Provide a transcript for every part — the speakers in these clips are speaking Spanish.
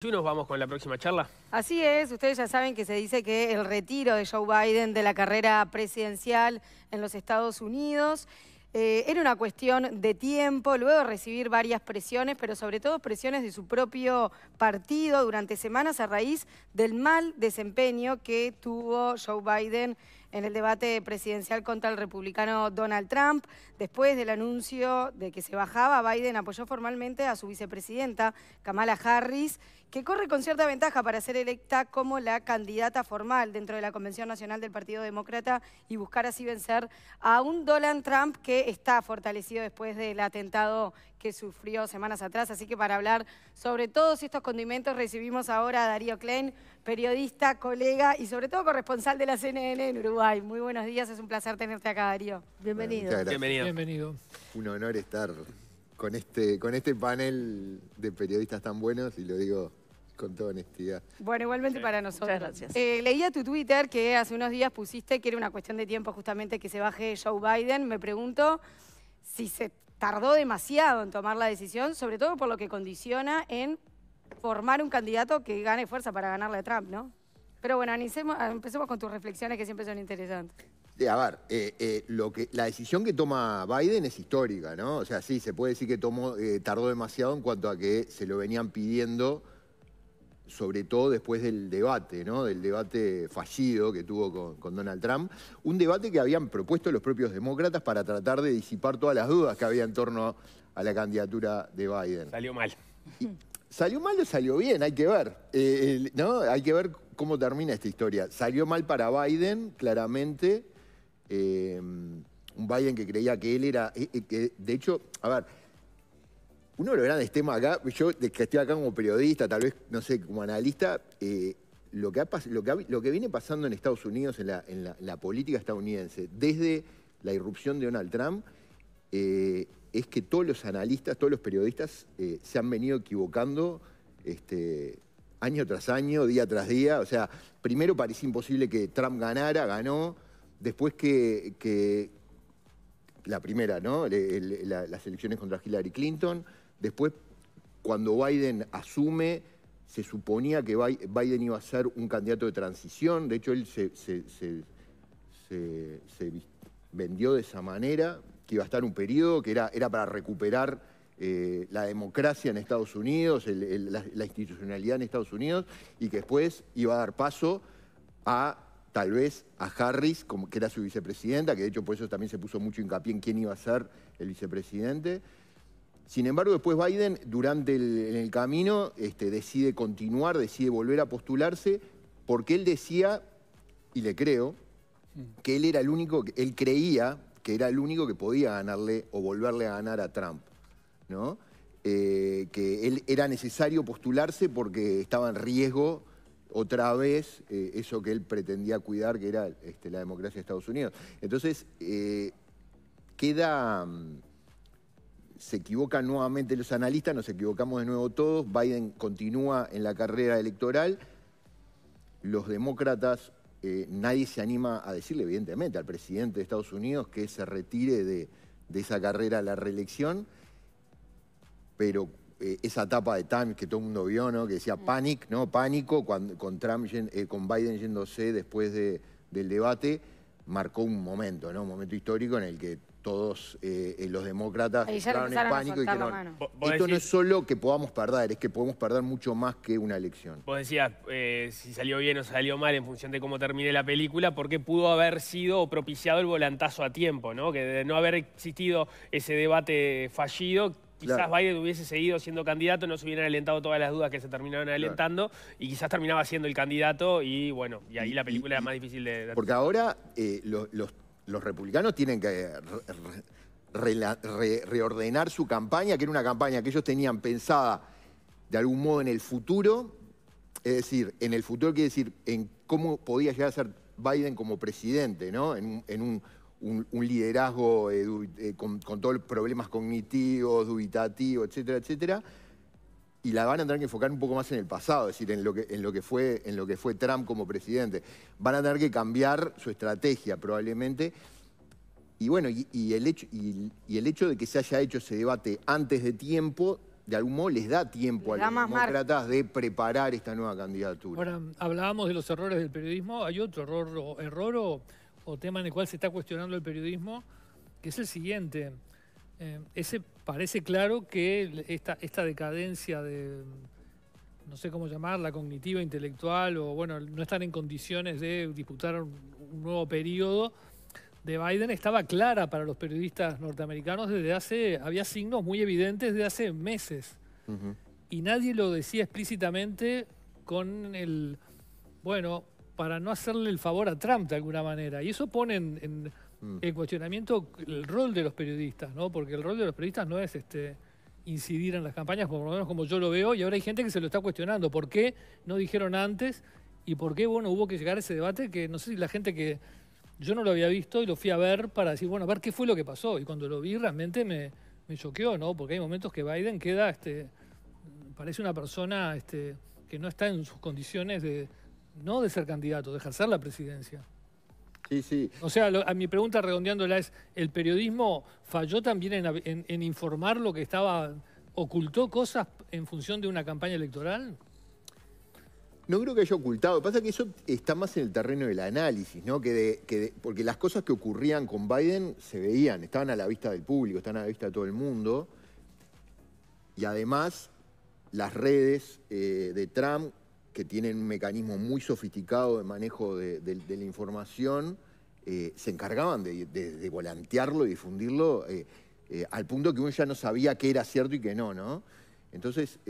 Y nos vamos con la próxima charla. Así es, ustedes ya saben que se dice que el retiro de Joe Biden de la carrera presidencial en los Estados Unidos eh, era una cuestión de tiempo, luego de recibir varias presiones, pero sobre todo presiones de su propio partido durante semanas a raíz del mal desempeño que tuvo Joe Biden en el debate presidencial contra el republicano Donald Trump. Después del anuncio de que se bajaba, Biden apoyó formalmente a su vicepresidenta Kamala Harris que corre con cierta ventaja para ser electa como la candidata formal dentro de la Convención Nacional del Partido Demócrata y buscar así vencer a un Donald Trump que está fortalecido después del atentado que sufrió semanas atrás. Así que para hablar sobre todos estos condimentos recibimos ahora a Darío Klein, periodista, colega y sobre todo corresponsal de la CNN en Uruguay. Muy buenos días, es un placer tenerte acá, Darío. Bienvenido. Bienvenido. Bienvenido. Un honor estar con este, con este panel de periodistas tan buenos y lo digo con toda honestidad. Bueno, igualmente para nosotros. gracias. Eh, leía tu Twitter que hace unos días pusiste que era una cuestión de tiempo justamente que se baje Joe Biden. Me pregunto si se tardó demasiado en tomar la decisión, sobre todo por lo que condiciona en formar un candidato que gane fuerza para ganarle a Trump, ¿no? Pero bueno, empecemos con tus reflexiones que siempre son interesantes. A ver, eh, eh, la decisión que toma Biden es histórica, ¿no? O sea, sí, se puede decir que tomó, tardó demasiado en cuanto a que se lo venían pidiendo sobre todo después del debate, ¿no? del debate fallido que tuvo con, Donald Trump, un debate que habían propuesto los propios demócratas para tratar de disipar todas las dudas que había en torno a la candidatura de Biden. Salió mal. ¿Salió mal o salió bien? Hay que ver. Eh, ¿no? Hay que ver cómo termina esta historia. Salió mal para Biden, claramente. Eh, un Biden que creía que él era... Eh, que, de hecho, a ver uno de los grandes temas acá, yo que estoy acá como periodista, tal vez, no sé, como analista, eh, lo, que lo, que viene pasando en Estados Unidos, en la, política estadounidense, desde la irrupción de Donald Trump, eh, es que todos los analistas, todos los periodistas eh, se han venido equivocando este, año tras año, día tras día. O sea, primero parecía imposible que Trump ganara, ganó. Después que, la primera, ¿no? las elecciones contra Hillary Clinton. Después, cuando Biden asume, se suponía que Biden iba a ser un candidato de transición. De hecho, él se, vendió de esa manera, que iba a estar un periodo que era, para recuperar eh, la democracia en Estados Unidos, la, institucionalidad en Estados Unidos, y que después iba a dar paso a tal vez a Harris, como, que era su vicepresidenta, que de hecho por eso también se puso mucho hincapié en quién iba a ser el vicepresidente. Sin embargo, después Biden, durante el, en el camino, este, decide continuar, decide volver a postularse, porque él decía, y le creo, mm. que él era el único, él creía que era el único que podía ganarle o volverle a ganar a Trump, ¿no? Eh, que él era necesario postularse porque estaba en riesgo otra vez eh, eso que él pretendía cuidar, que era este, la democracia de Estados Unidos. Entonces, eh, queda mm, se equivocan nuevamente los analistas, nos equivocamos de nuevo todos, Biden continúa en la carrera electoral, los demócratas, eh, nadie se anima a decirle, evidentemente, al presidente de Estados Unidos que se retire de, esa carrera a la reelección, pero eh, esa etapa de Tan que todo el mundo vio, ¿no? que decía mm. panic, ¿no? pánico, con, Trump, eh, con Biden yéndose después del debate, marcó un momento, ¿no? un momento histórico en el que todos eh, eh, los demócratas entraron en pánico y esto no es solo que podamos perder, es que podemos perder mucho más que una elección. Vos decías eh, si salió bien o salió mal en función de cómo termine la película, porque pudo haber sido propiciado el volantazo a tiempo, ¿no? Que de no haber existido ese debate fallido, quizás Biden hubiese seguido siendo candidato, no se hubieran alentado todas las dudas que se terminaron alentando y quizás terminaba siendo el candidato y bueno, y ahí la película era más difícil de... porque ahora los los republicanos tienen que eh, reordenar su campaña, que era una campaña que ellos tenían pensada de algún modo en el futuro, es decir, en el futuro quiere decir en cómo podía llegar a ser Biden como presidente, ¿no? En, un, liderazgo eh, eh, con, todos los problemas cognitivos, dubitativos, etcétera, etcétera y la van a tener que enfocar un poco más en el pasado, es decir, en lo que, en lo que, fue, en lo que fue Trump como presidente. Van a tener que cambiar su estrategia probablemente. Y bueno, y, el hecho, y, el hecho de que se haya hecho ese debate antes de tiempo, de algún modo les da tiempo a los demócratas de preparar esta nueva candidatura. Ahora, hablábamos de los errores del periodismo. Hay otro error, error o tema en el cual se está cuestionando el periodismo, que es el siguiente. Eh, ese parece claro que esta, esta decadencia de, no sé cómo llamarla, cognitiva, intelectual, o bueno, no están en condiciones de disputar un, nuevo periodo de Biden estaba clara para los periodistas norteamericanos desde hace, había signos muy evidentes desde hace meses. Y nadie lo decía explícitamente con el, bueno, para no hacerle el favor a Trump de alguna manera. Y eso pone en Mm. el cuestionamiento, el rol de los periodistas, ¿no? Porque el rol de los periodistas no es este incidir en las campañas, por lo menos como yo lo veo, y ahora hay gente que se lo está cuestionando. ¿Por qué no dijeron antes? ¿Y por qué, bueno, hubo que llegar a ese debate que no sé si la gente que yo no lo había visto y lo fui a ver para decir, bueno, a ver qué fue lo que pasó. Y cuando lo vi realmente me, me choqueó, ¿no? Porque hay momentos que Biden queda, este, parece una persona este, que no está en sus condiciones de, no de ser candidato, de ejercer la presidencia. Sí, sí. O sea, a mi pregunta redondeándola es, ¿el periodismo falló también en, informar lo que estaba, ocultó cosas en función de una campaña electoral? No creo que haya ocultado. pasa que eso está más en el terreno del análisis, ¿no? Que, porque las cosas que ocurrían con Biden se veían, estaban a la vista del público, estaban a la vista de todo el mundo. Y además, las redes eh, de Trump que tienen un mecanismo muy sofisticado de manejo de, la información, eh, se encargaban de, volantearlo y difundirlo eh, eh, al punto que uno ya no sabía qué era cierto y qué no, ¿no? Entonces,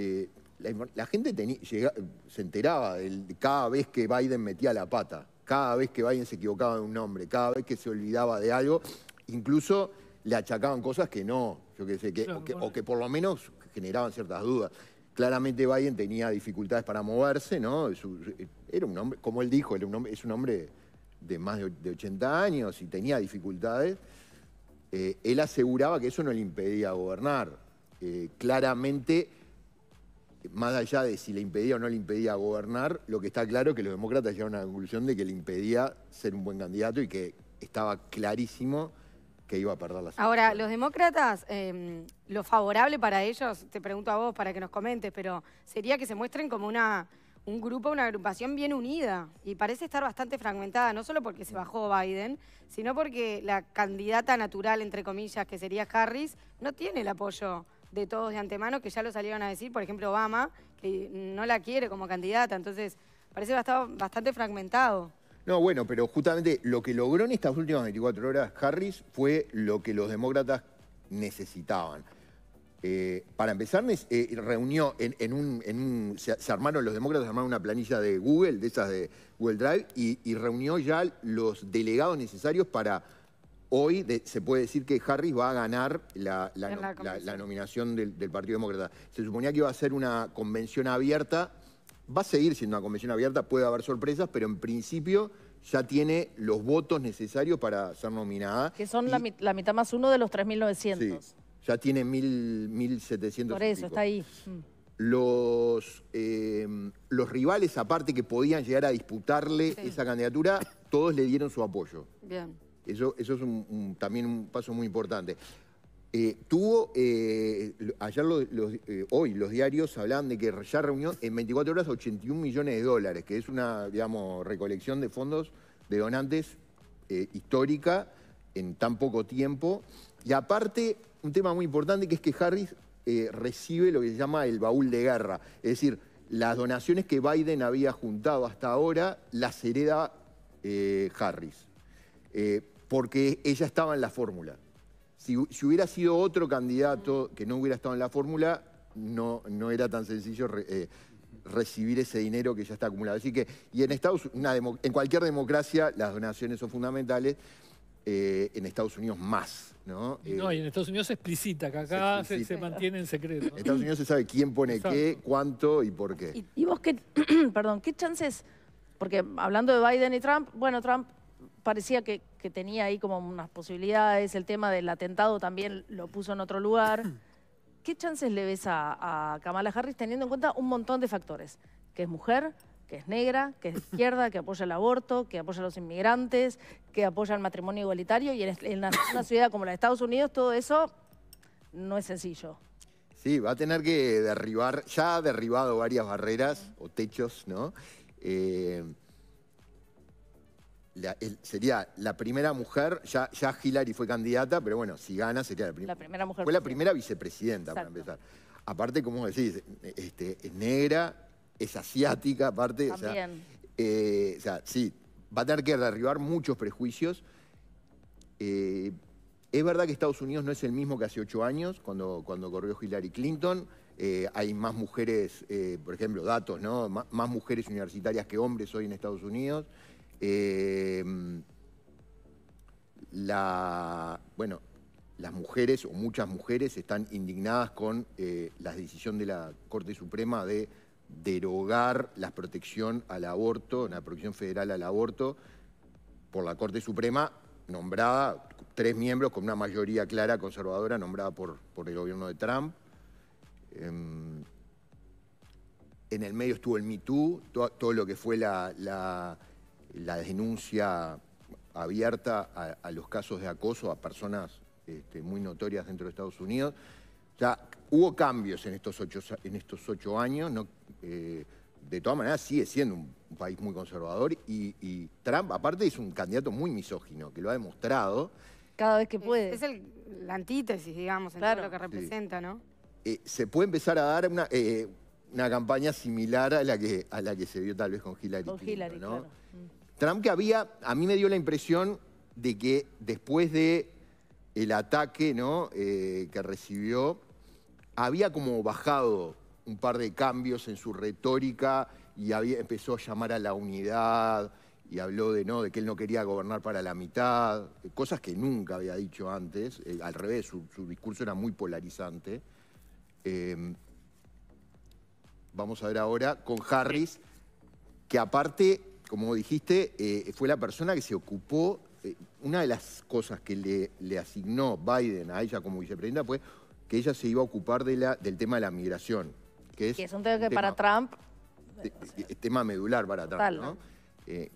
la, gente se enteraba de cada vez que Biden metía la pata, cada vez que Biden se equivocaba de un nombre, cada vez que se olvidaba de algo, incluso le achacaban cosas que no, yo qué sé, que, o que por lo menos generaban ciertas dudas. Claramente Biden tenía dificultades para moverse, ¿no? era un hombre, como él dijo, es un hombre de más de 80 años y tenía dificultades. Eh, él aseguraba que eso no le impedía gobernar. Eh, claramente, más allá de si le impedía o no le impedía gobernar, lo que está claro es que los demócratas llegaron a la conclusión de que le impedía ser un buen candidato y que estaba clarísimo que iba a perder la Ahora, los demócratas, em, lo favorable para ellos, te pregunto a vos para que nos comentes, pero sería que se muestren como una un grupo, una agrupación bien unida y parece estar bastante fragmentada, no solo porque se bajó Biden, sino porque la candidata natural, entre comillas, que sería Harris, no tiene el apoyo de todos de antemano, que ya lo salieron a decir, por ejemplo, Obama, que no la quiere como candidata, entonces parece bastante fragmentado. No, bueno, pero justamente lo que logró en estas últimas 24 horas Harris fue lo que los demócratas necesitaban. Eh, para empezar, eh, reunió en, un... se, armaron los demócratas, armaron una planilla de Google, de esas de Google Drive, y, reunió ya los delegados necesarios para... Hoy se puede decir que Harris va a ganar la, nominación del Partido Demócrata. Se suponía que iba a ser una convención abierta Va a seguir siendo una convención abierta, puede haber sorpresas, pero en principio ya tiene los votos necesarios para ser nominada. Que son la, mitad más uno de los 3.900. Sí, ya tiene 1.700. Por eso, está ahí. Mm. Los, em, los rivales, aparte que podían llegar a disputarle esa candidatura, todos le dieron su apoyo. Bien. Eso, eso es también un paso muy importante. Eh, tuvo, eh, ayer eh, hoy los diarios hablaban de que ya reunió en 24 horas 81 millones de dólares, que es una, digamos, recolección de fondos de donantes histórica en tan poco tiempo. Y aparte, un tema muy importante que es que Harris recibe lo que se llama el baúl de guerra, es decir, las donaciones que Biden había juntado hasta ahora las hereda Harris, porque ella estaba en la fórmula. Si, hubiera sido otro candidato que no hubiera estado en la fórmula, no, no era tan sencillo eh, recibir ese dinero que ya está acumulado. Así que, y en Estados una en cualquier democracia las donaciones son fundamentales, eh, en Estados Unidos más. ¿no? no, eh, y en Estados Unidos se explicita, que acá se, mantiene en secreto. En Estados Unidos se sabe quién pone qué, cuánto y por qué. ¿Y, y vos qué, perdón, qué chances? Porque hablando de Biden y Trump, bueno, Trump parecía que, tenía ahí como unas posibilidades, el tema del atentado también lo puso en otro lugar. ¿Qué chances le ves a, Kamala Harris teniendo en cuenta un montón de factores? Que es mujer, que es negra, que es izquierda, que apoya el aborto, que apoya a los inmigrantes, que apoya el matrimonio igualitario y en, una, ciudad como la de Estados Unidos todo eso no es sencillo. Sí, va a tener que derribar, ya ha derribado varias barreras o techos, ¿no? Eh, sería la primera mujer, ya, ya Hillary fue candidata, pero bueno, si gana sería la, primera mujer. Fue la primera vicepresidenta, para empezar. Aparte, como decís, este, es negra, es asiática, aparte. También. Eh, o sea, sí, va a tener que derribar muchos prejuicios. Eh, es verdad que Estados Unidos no es el mismo que hace ocho años, cuando, cuando corrió Hillary Clinton. Eh, hay más mujeres, por ejemplo, datos, ¿no? más mujeres universitarias que hombres hoy en Estados Unidos. Em, bueno, las mujeres o muchas mujeres están indignadas con eh, la decisión de la Corte Suprema de derogar la protección al aborto, la protección federal al aborto, por la Corte Suprema nombrada, tres miembros con una mayoría clara conservadora nombrada por, el gobierno de Trump. Em, en el medio estuvo el Me Too, todo lo que fue la la denuncia abierta a, los casos de acoso a personas este, muy notorias dentro de Estados Unidos. Ya hubo cambios en estos ocho, en estos ocho años. No, eh, de todas maneras, sigue siendo un, país muy conservador y, Trump, aparte, es un candidato muy misógino, que lo ha demostrado. Cada vez que puede. Es, la antítesis, digamos, en lo que representa, ¿no? Eh, se puede empezar a dar eh, una, campaña similar a la, que, a la que se dio tal vez con Hillary, Clinton, ¿no? Trump que había, a mí me dio la impresión de que después de el ataque ¿no? Eh, que recibió, había como bajado un par de cambios en su retórica y había, empezó a llamar a la unidad y habló de, ¿no? de que él no quería gobernar para la mitad, cosas que nunca había dicho antes, eh, al revés, su, discurso era muy polarizante. Em, vamos a ver ahora con Harris, que aparte como dijiste, eh, fue la persona que se ocupó, eh, una de las cosas que le, asignó Biden a ella como vicepresidenta fue que ella se iba a ocupar del tema de la migración. Que es, un tema que para Trump... Es tema medular para Trump, eh,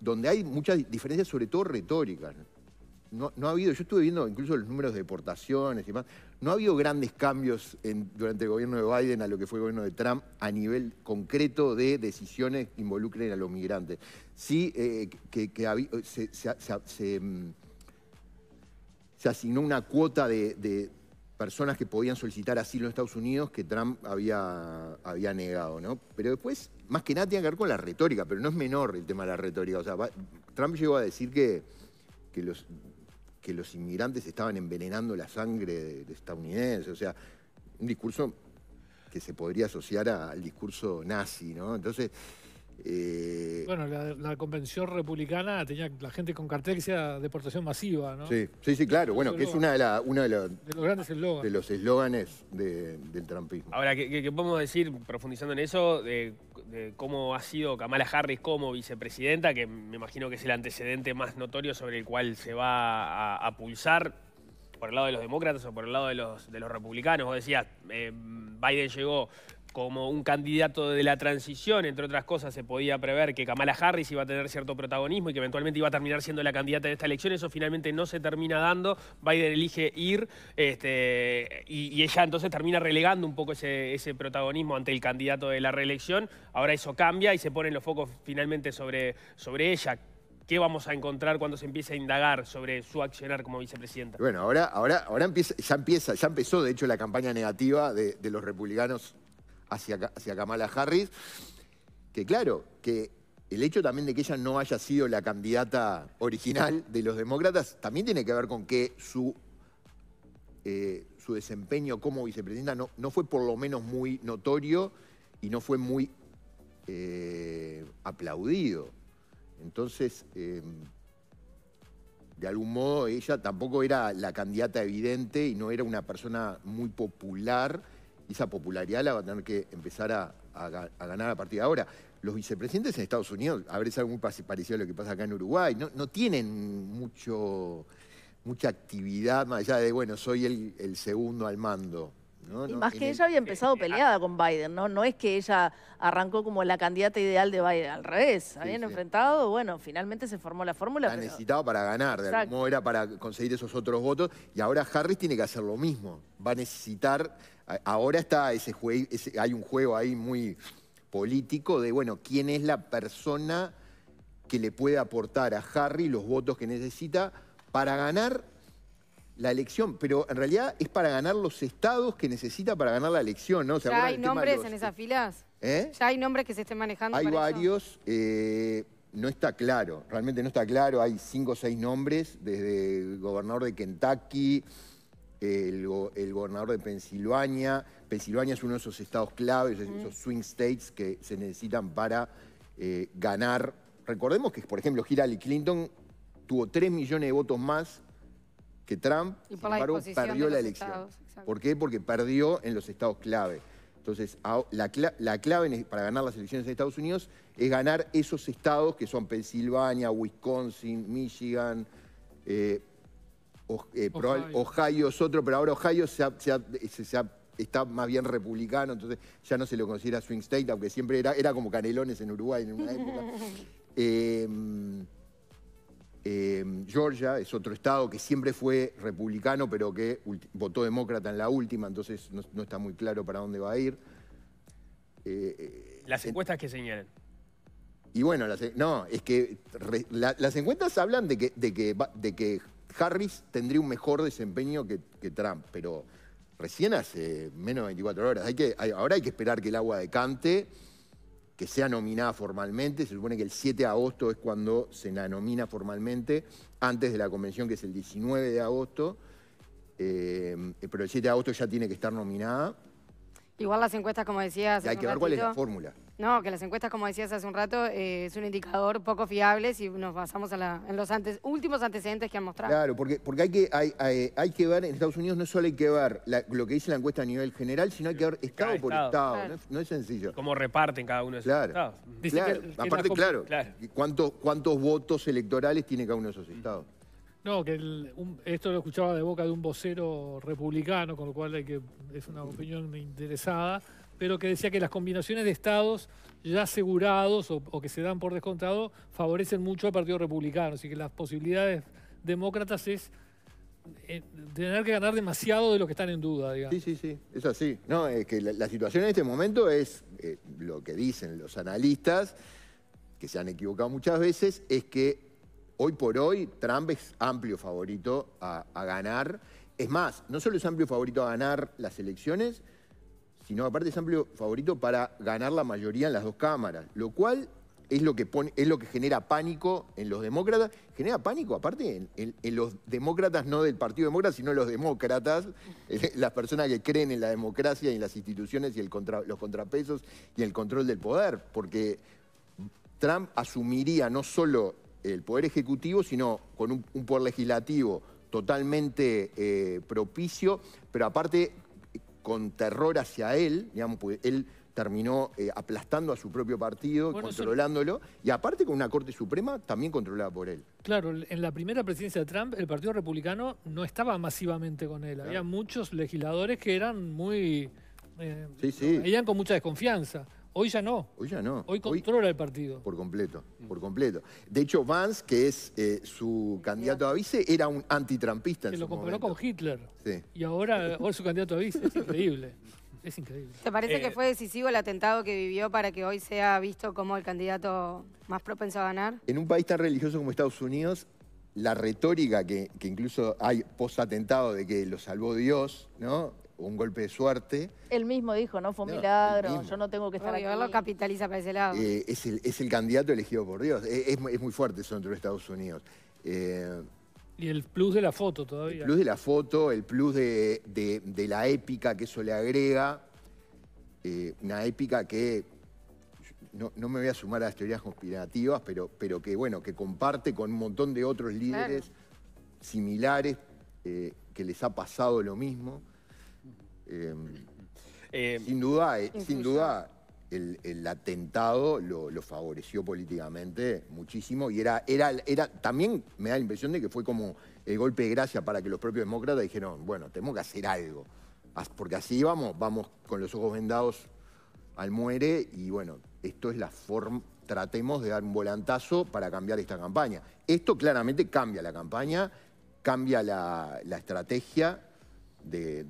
donde hay muchas diferencias, sobre todo retóricas no, ha habido, yo estuve viendo incluso los números de deportaciones y demás, no ha habido grandes cambios durante el gobierno de Biden a lo que fue el gobierno de Trump a nivel concreto de decisiones que involucren a los migrantes. Sí, eh, que, mm, se, asignó una cuota de, personas que podían solicitar asilo en Estados Unidos que Trump había, había negado, ¿no? Pero después, más que nada, tiene que ver con la retórica, pero no es menor el tema de la retórica. O sea, Trump llegó a decir que, que los que los inmigrantes estaban envenenando la sangre de, o sea, un discurso que se podría asociar al discurso nazi, ¿no? Entonces, eh, bueno, la, convención republicana tenía la gente con cartel que sea deportación masiva, ¿no? Sí, sí, claro. Bueno, que es una de, de, los grandes eslóganes. De del trampismo. Ahora, ¿qué, podemos decir, profundizando en eso, de, cómo ha sido Kamala Harris como vicepresidenta, que me imagino que es el antecedente más notorio sobre el cual se va a, pulsar por el lado de los demócratas o por el lado de los, republicanos? Vos decías, eh, Biden llegó como un candidato de la transición, entre otras cosas, se podía prever que Kamala Harris iba a tener cierto protagonismo y que eventualmente iba a terminar siendo la candidata de esta elección. Eso finalmente no se termina dando. Biden elige ir este, y, ella entonces termina relegando un poco ese, protagonismo ante el candidato de la reelección. Ahora eso cambia y se ponen los focos finalmente sobre, sobre ella. ¿Qué vamos a encontrar cuando se empiece a indagar sobre su accionar como vicepresidenta? Bueno, ahora, ahora, ahora empieza, ya empieza, ya empezó de hecho la campaña negativa de los republicanos hacia, Kamala Harris, que claro, que el hecho también de que ella no haya sido la candidata original de los demócratas también tiene que ver con que su, eh, su desempeño como vicepresidenta no, no, fue por lo menos muy notorio y no fue muy eh, aplaudido. Entonces, eh, de algún modo, ella tampoco era la candidata evidente y no era una persona muy popular esa popularidad la va a tener que empezar a, ganar a partir de ahora. Los vicepresidentes en Estados Unidos, a ver, es algo muy parecido a lo que pasa acá en Uruguay, no, tienen mucho, mucha actividad más allá de, bueno, soy el, segundo al mando. y más que ella había empezado peleada con Biden, ¿no? No es que ella arrancó como la candidata ideal de Biden, al revés. Habían enfrentado, bueno, finalmente se formó la fórmula. La necesitaba para ganar, de algún era para conseguir esos otros votos. Y ahora Harris tiene que hacer lo mismo. Va a necesitar Ahora está ese, hay un juego ahí muy político de, bueno, quién es la persona que le puede aportar a Harry los votos que necesita para ganar la elección, pero en realidad es para ganar los estados que necesita para ganar la elección, ¿no? ¿Ya hay nombres en esas filas? ¿Eh? ¿Ya hay nombres que se estén manejando? Hay varios, eh, no está claro, realmente no está claro, hay cinco o seis nombres, desde el gobernador de Kentucky, el, gobernador de Pensilvania. Pensilvania es uno de esos estados claves, esos swing states que se necesitan para eh, ganar. Recordemos que, por ejemplo, Hillary Clinton tuvo 3 millones de votos más que Trump, y por perdió la elección. ¿Por qué? Porque perdió en los estados clave. Entonces, la, clave para ganar las elecciones de Estados Unidos es ganar esos estados que son Pensilvania, Wisconsin, Michigan, eh, eh, Ohio. es otro, pero ahora Ohio está más bien republicano, entonces ya no se lo considera swing state, aunque siempre era, como canelones en Uruguay en una época. Em, em, Georgia es otro estado que siempre fue republicano, pero que votó demócrata en la última, entonces no, está muy claro para dónde va a ir. Eh, eh, las encuestas que señalan. Y bueno, no, es que las encuestas hablan de que Harris tendría un mejor desempeño que, Trump, pero recién hace menos de 24 horas. ahora hay que esperar que el agua decante, que sea nominada formalmente. Se supone que el 7 de agosto es cuando se la nomina formalmente, antes de la convención, que es el 19 de agosto. Eh, pero el 7 de agosto ya tiene que estar nominada Igual las encuestas, como decías. hay que ver cuál es la fórmula. No, que las encuestas, como decías hace un rato, eh, es un indicador poco fiable si nos basamos en, los antes, últimos antecedentes que han mostrado. Claro, porque, porque hay, que, hay, hay, que ver, en Estados Unidos no solo hay que ver lo que dice la encuesta a nivel general, sino hay que ver estado por estado, No, es, sencillo. Cómo reparten cada uno de esos estados. claro, aparte, claro, ¿cuántos, ¿cuántos votos electorales tiene cada uno de esos estados? No, que esto lo escuchaba de boca de un vocero republicano, con lo cual es una opinión interesada, pero que decía que las combinaciones de estados ya asegurados o, que se dan por descontado favorecen mucho al Partido Republicano, así que las posibilidades demócratas es eh, tener que ganar demasiado de lo que están en duda, digamos. Sí, sí, sí, es así. No, es que la, situación en este momento es eh, lo que dicen los analistas, que se han equivocado muchas veces, es que hoy por hoy Trump es amplio favorito a, ganar. Es más, no solo es amplio favorito a ganar las elecciones, sino aparte es amplio favorito para ganar la mayoría en las dos cámaras, lo cual es lo que, es lo que genera pánico en los demócratas, genera pánico aparte en, los demócratas, no del Partido Demócrata, sino en los demócratas, eh, las personas que creen en la democracia y en las instituciones y los contrapesos y el control del poder, porque Trump asumiría no solo el Poder Ejecutivo, sino con un, Poder Legislativo totalmente eh, propicio, pero aparte eh, con terror hacia él, digamos, él terminó eh, aplastando a su propio partido, controlándolo, y aparte con una Corte Suprema también controlada por él. Claro, en la primera presidencia de Trump el Partido Republicano no estaba masivamente con él, había muchos legisladores que eran muy... sí, sí. Veían con mucha desconfianza. Hoy ya no. Hoy ya no. Hoy controla el partido. Por completo, mm. por completo. De hecho, Vance, que es eh, su candidato a vice, era un antitrampista Se lo comparó con Hitler. Sí. Y ahora, es su candidato a vice. Es increíble. Es increíble. ¿Te parece eh, que fue decisivo el atentado que vivió para que hoy sea visto como el candidato más propenso a ganar? En un país tan religioso como Estados Unidos, la retórica que, que incluso hay post-atentado de que lo salvó Dios, ¿no? un golpe de suerte. Él mismo dijo, no fue un milagro, yo no tengo que estar aquí. Lo capitaliza para ese lado. Eh, es, el, candidato elegido por Dios. Eh, es, muy fuerte eso dentro de Estados Unidos. Eh, y el plus de la foto todavía. El plus de la foto, el plus de, la épica que eso le agrega. una épica que no, me voy a sumar a las teorías conspirativas, pero, pero que bueno, que comparte con un montón de otros líderes similares que les ha pasado lo mismo. Em, eh, sin duda, eh, sin duda el, atentado lo, favoreció políticamente muchísimo y era, era, era, también me da la impresión de que fue como el golpe de gracia para que los propios demócratas dijeron, bueno, tenemos que hacer algo, porque así vamos, vamos con los ojos vendados al muere y bueno, esto es la forma, tratemos de dar un volantazo para cambiar esta campaña. Esto claramente cambia la campaña, cambia la, estrategia de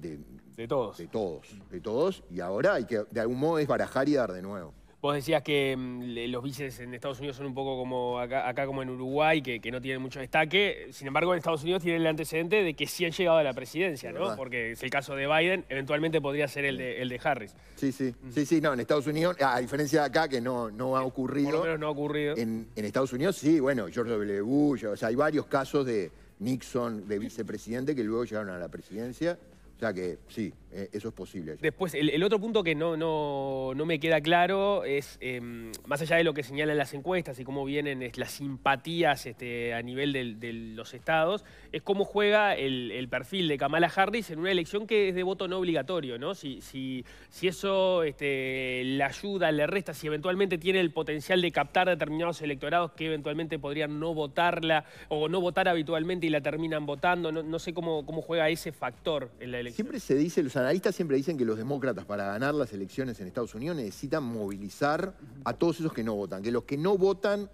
de todos. De todos, de todos. Y ahora hay que, de algún modo, es barajar y dar de nuevo. Vos decías que mm, los vices en Estados Unidos son un poco como acá, como en Uruguay, que, no tienen mucho destaque. Sin embargo, en Estados Unidos tienen el antecedente de que sí han llegado a la presidencia, ¿no? Porque es el caso de Biden, eventualmente podría ser el de, el de Harris. Sí, sí, mm. sí, sí, no, en Estados Unidos, a diferencia de acá, que no, ha ocurrido. Por lo menos no ha ocurrido. en Estados Unidos, sí, bueno, George W. Bush, o sea, hay varios casos de Nixon, de vicepresidente, que luego llegaron a la presidencia. O sea que sí, eh, eso es posible. Después, el, otro punto que no, no, me queda claro es, em, más allá de lo que señalan las encuestas y cómo vienen las simpatías este, a nivel de, los estados, es cómo juega el, perfil de Kamala Harris en una elección que es de voto no obligatorio, ¿no? Si, si, si eso este, le ayuda, le resta, si eventualmente tiene el potencial de captar determinados electorados que eventualmente podrían no votarla o no votar habitualmente y la terminan votando, no, no sé cómo, cómo juega ese factor en la elección Siempre se dice, los analistas siempre dicen que los demócratas para ganar las elecciones en Estados Unidos necesitan movilizar a todos esos que no votan, que los que no votan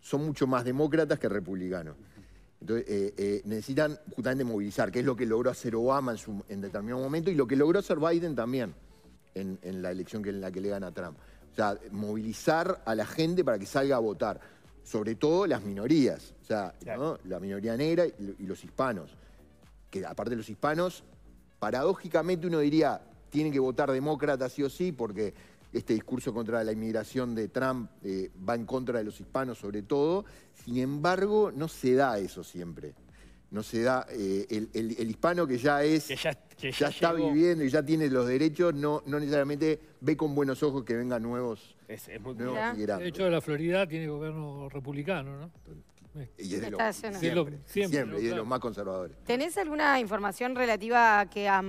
son mucho más demócratas que republicanos. Entonces, eh, eh, necesitan justamente movilizar, que es lo que logró hacer Obama en, determinado momento y lo que logró hacer Biden también en, la elección en la que le gana Trump. O sea, movilizar a la gente para que salga a votar, sobre todo las minorías, o sea, la minoría negra y, y los hispanos que aparte de los hispanos, paradójicamente uno diría, tiene que votar demócrata sí o sí, porque este discurso contra la inmigración de Trump eh, va en contra de los hispanos sobre todo. Sin embargo, no se da eso siempre. No se da. Eh, el, hispano que ya es. Que ya, está viviendo y ya tiene los derechos, no, necesariamente ve con buenos ojos que vengan nuevos. Es, De hecho, la Florida tiene gobierno republicano, ¿no? Este, y de los, siempre, de los más conservadores. ¿Tenés alguna información relativa a que a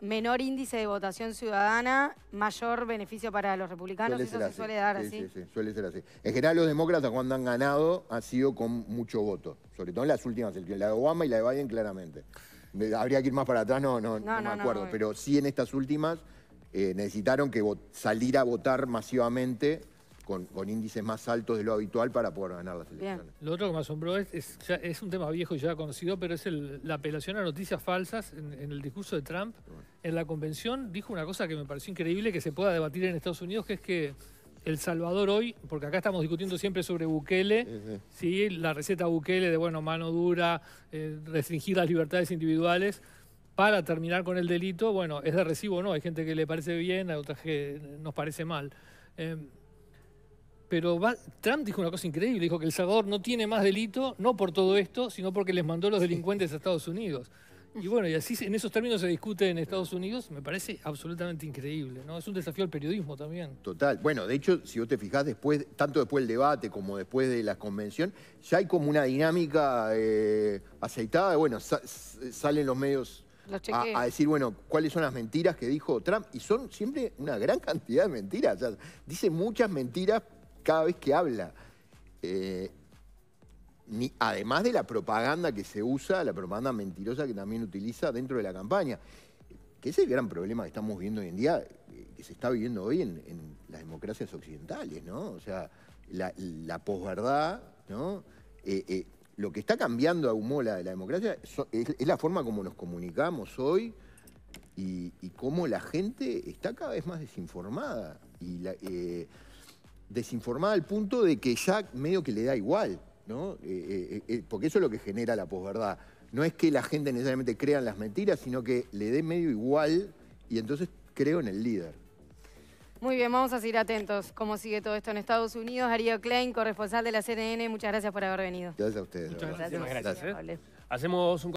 menor índice de votación ciudadana, mayor beneficio para los republicanos? Eso se suele dar así. Sí, sí, suele ser así. En general, los demócratas cuando han ganado ha sido con mucho voto. Sobre todo en las últimas, la de Obama y la de Biden claramente. Habría que ir más para atrás, no, no, me acuerdo. pero sí en estas últimas eh, necesitaron que salir a votar masivamente con, índices más altos de lo habitual para poder ganar las elecciones. Lo otro que me asombró es, es, un tema viejo y ya conocido, pero es la apelación a noticias falsas en, el discurso de Trump. En la convención dijo una cosa que me pareció increíble que se pueda debatir en Estados Unidos, que es que el Salvador hoy, porque acá estamos discutiendo siempre sobre Bukele, sí, la receta Bukele de, bueno, mano dura, eh, restringir las libertades individuales para terminar con el delito, bueno, es de recibo o no, hay gente que le parece bien, hay otras que nos parece mal. Em, pero Trump dijo una cosa increíble, dijo que El Salvador no tiene más delito, no por todo esto, sino porque les mandó los delincuentes a Estados Unidos. Y bueno, y así en esos términos se discute en Estados Unidos, me parece absolutamente increíble, ¿no? Es un desafío al periodismo también. Total. Bueno, de hecho, si vos te fijás, después, tanto después del debate como después de la convención, ya hay como una dinámica eh, aceitada. Bueno, salen los medios a, decir, bueno, cuáles son las mentiras que dijo Trump. Y son siempre una gran cantidad de mentiras. dice muchas mentiras cada vez que habla. Eh, además de la propaganda que se usa, la propaganda mentirosa que también utiliza dentro de la campaña, que es el gran problema que estamos viendo hoy en día, eh, que se está viviendo hoy en, las democracias occidentales, ¿no? O sea, la, posverdad, ¿no? Eh, lo que está cambiando a humo la, la democracia es, la forma como nos comunicamos hoy y, cómo la gente está cada vez más desinformada. Y la, desinformada al punto de que ya medio que le da igual, ¿no? Eh, eh, eh, porque eso es lo que genera la posverdad. No es que la gente necesariamente crea en las mentiras, sino que le dé medio igual y entonces creo en el líder. Muy bien, vamos a seguir atentos cómo sigue todo esto en Estados Unidos. Darío Klein, corresponsal de la CNN, muchas gracias por haber venido. Gracias a ustedes. Muchas gracias. Hacemos un